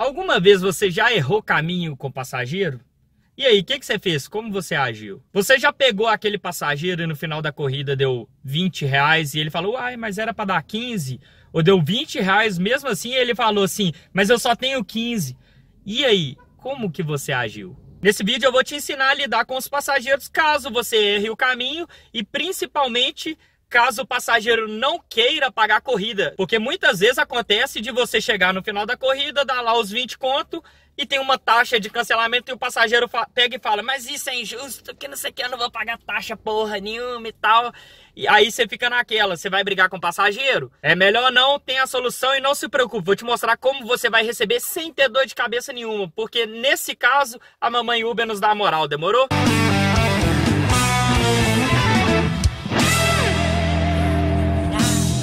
Alguma vez você já errou caminho com passageiro? E aí, o que, que, você fez? Como você agiu? Você já pegou aquele passageiro e no final da corrida deu 20 reais e ele falou, ai, mas era para dar 15? Ou deu 20 reais, mesmo assim ele falou assim, mas eu só tenho 15. E aí, como que você agiu? Nesse vídeo eu vou te ensinar a lidar com os passageiros caso você erre o caminho e principalmente caso o passageiro não queira pagar a corrida. Porque muitas vezes acontece de você chegar no final da corrida, dar lá os 20 conto e tem uma taxa de cancelamento e o passageiro pega e fala: Mas isso é injusto, que não sei o que, eu não vou pagar taxa porra nenhuma e tal. E aí você fica naquela: você vai brigar com o passageiro? É melhor não, tem a solução e não se preocupe, vou te mostrar como você vai receber sem ter dor de cabeça nenhuma, porque nesse caso a mamãe Uber nos dá a moral, demorou? Música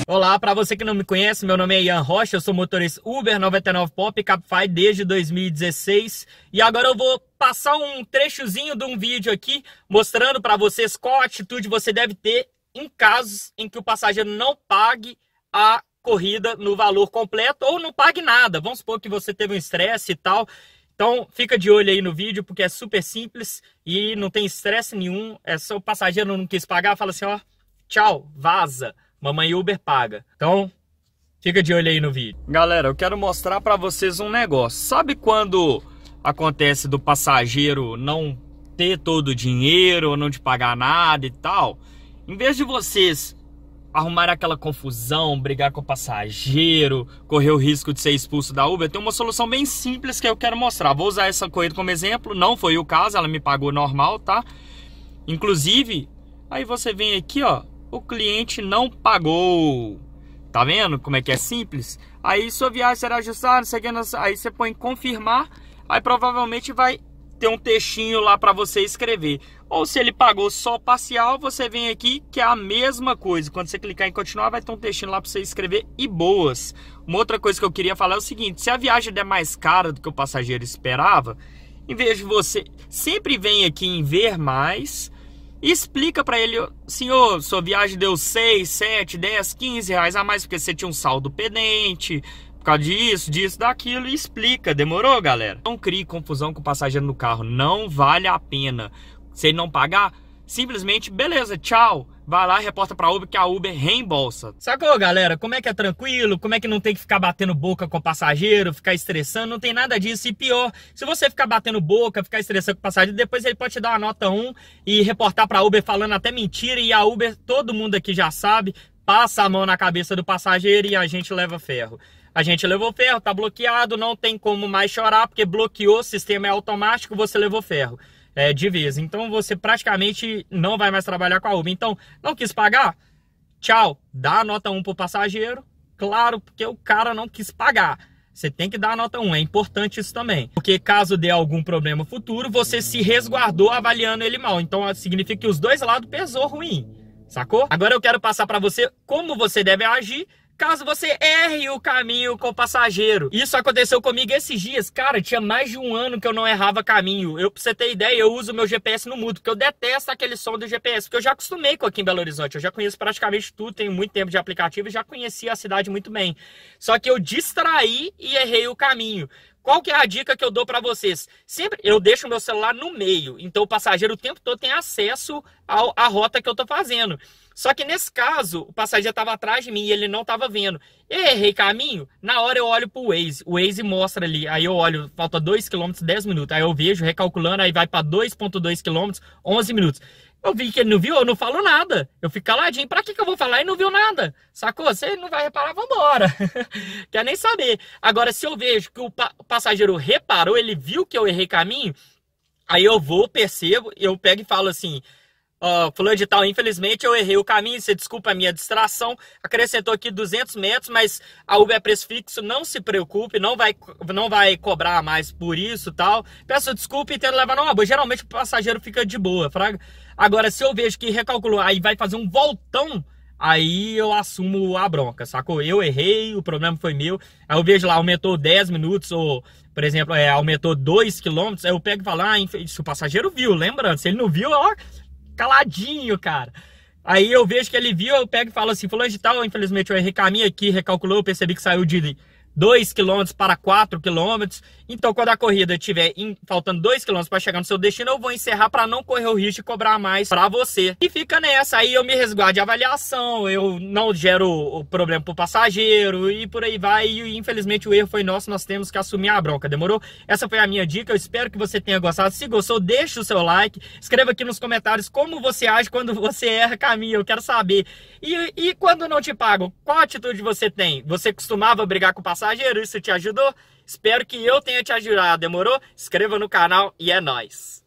Olá, para você que não me conhece, meu nome é Ian Rocha, eu sou motorista Uber 99 Pop Capify desde 2016 e agora eu vou passar um trechozinho de um vídeo aqui mostrando para vocês qual atitude você deve ter em casos em que o passageiro não pague a corrida no valor completo ou não pague nada. Vamos supor que você teve um estresse e tal. Então fica de olho aí no vídeo porque é super simples e não tem estresse nenhum. É só o passageiro não quis pagar, fala assim, ó, tchau, vaza. Mamãe Uber paga. Então, fica de olho aí no vídeo. Galera, eu quero mostrar para vocês um negócio. Sabe quando acontece do passageiro não ter todo o dinheiro, não te pagar nada e tal? Em vez de vocês arrumar aquela confusão, brigar com o passageiro, correr o risco de ser expulso da Uber, tem uma solução bem simples que eu quero mostrar. Vou usar essa corrida como exemplo, não foi o caso, ela me pagou normal, tá? Inclusive, aí você vem aqui, ó, o cliente não pagou. Tá vendo como é que é simples? Aí sua viagem será ajustada, aí você põe confirmar, aí provavelmente vai ter um textinho lá para você escrever. Ou se ele pagou só parcial, você vem aqui que é a mesma coisa. Quando você clicar em continuar, vai ter um textinho lá para você escrever e boas. Uma outra coisa que eu queria falar é o seguinte: se a viagem der mais cara do que o passageiro esperava, em vez de você sempre vem aqui em ver mais, explica para ele, senhor, sua viagem deu 6, 7, 10, 15 reais a mais porque você tinha um saldo pendente, por causa disso, disso, daquilo, e explica, demorou, galera? Não crie confusão com o passageiro no carro, não vale a pena. Se ele não pagar, simplesmente, beleza, tchau. Vai lá e reporta pra Uber que a Uber reembolsa. Sacou, galera? Como é que é tranquilo? Como é que não tem que ficar batendo boca com passageiro, ficar estressando? Não tem nada disso. E pior, se você ficar batendo boca, ficar estressando com o passageiro, depois ele pode te dar uma nota 1 e reportar pra Uber falando até mentira. E a Uber, todo mundo aqui já sabe, passa a mão na cabeça do passageiro e a gente leva ferro. A gente levou ferro, tá bloqueado, não tem como mais chorar, porque bloqueou, o sistema é automático, você levou ferro é, de vez. Então você praticamente não vai mais trabalhar com a Uber. Então, não quis pagar? Tchau, dá a nota 1 pro passageiro. Claro, porque o cara não quis pagar. Você tem que dar a nota 1, é importante isso também. Porque caso dê algum problema futuro, você se resguardou avaliando ele mal. Então significa que os dois lados pesou ruim, sacou? Agora eu quero passar para você como você deve agir caso você erre o caminho com o passageiro. Isso aconteceu comigo esses dias. Cara, tinha mais de um ano que eu não errava caminho. Eu, pra você ter ideia, eu uso meu GPS no mudo, porque eu detesto aquele som do GPS, porque eu já acostumei com aqui em Belo Horizonte. Eu já conheço praticamente tudo, tenho muito tempo de aplicativo e já conhecia a cidade muito bem. Só que eu distraí e errei o caminho. Qual que é a dica que eu dou para vocês? Sempre eu deixo meu celular no meio, então o passageiro o tempo todo tem acesso ao, à rota que eu estou fazendo. Só que nesse caso, o passageiro estava atrás de mim e ele não estava vendo. Eu errei caminho, na hora eu olho para o Waze. O Waze mostra ali, aí eu olho, falta 2 km, 10 minutos. Aí eu vejo, recalculando, aí vai para 2,2 km, 11 minutos. Eu vi que ele não viu, eu não falo nada. Eu fico caladinho. Pra que, que eu vou falar e não viu nada? Sacou? Você não vai reparar, vambora. Quer nem saber. Agora, se eu vejo que o passageiro reparou, ele viu que eu errei caminho, aí eu vou, percebo, eu pego e falo assim. Ó, oh, fulano de tal, infelizmente eu errei o caminho, você desculpa a minha distração. Acrescentou aqui 200 metros, mas a Uber é preço fixo, não se preocupe, não vai, não vai cobrar mais por isso tal. Peço desculpa e tento levar numa boa. Geralmente o passageiro fica de boa, fraga. Agora, se eu vejo que recalculou, aí vai fazer um voltão, aí eu assumo a bronca, sacou? Eu errei, o problema foi meu. Aí eu vejo lá, aumentou 10 minutos, ou, por exemplo, é, aumentou 2 quilômetros, aí eu pego e falo, ah, se o passageiro viu, lembrando, se ele não viu, ó, caladinho, cara. Aí eu vejo que ele viu, eu pego e falo assim, fulano de tal, infelizmente eu errei caminho aqui, recalculou, eu percebi que saiu de 2 km para 4 km. Então, quando a corrida estiver faltando 2 km para chegar no seu destino, eu vou encerrar para não correr o risco de cobrar mais para você. E fica nessa, aí eu me resguardo de avaliação, eu não gero o problema para o passageiro e por aí vai. E infelizmente o erro foi nosso, nós temos que assumir a bronca, demorou? Essa foi a minha dica, eu espero que você tenha gostado. Se gostou, deixa o seu like, escreva aqui nos comentários como você age quando você erra caminho, eu quero saber. E, e quando não te pagam, qual atitude você tem? Você costumava brigar com o passageiro? mensageiro. Isso te ajudou? Espero que eu tenha te ajudado, demorou? Inscreva no canal e é nóis!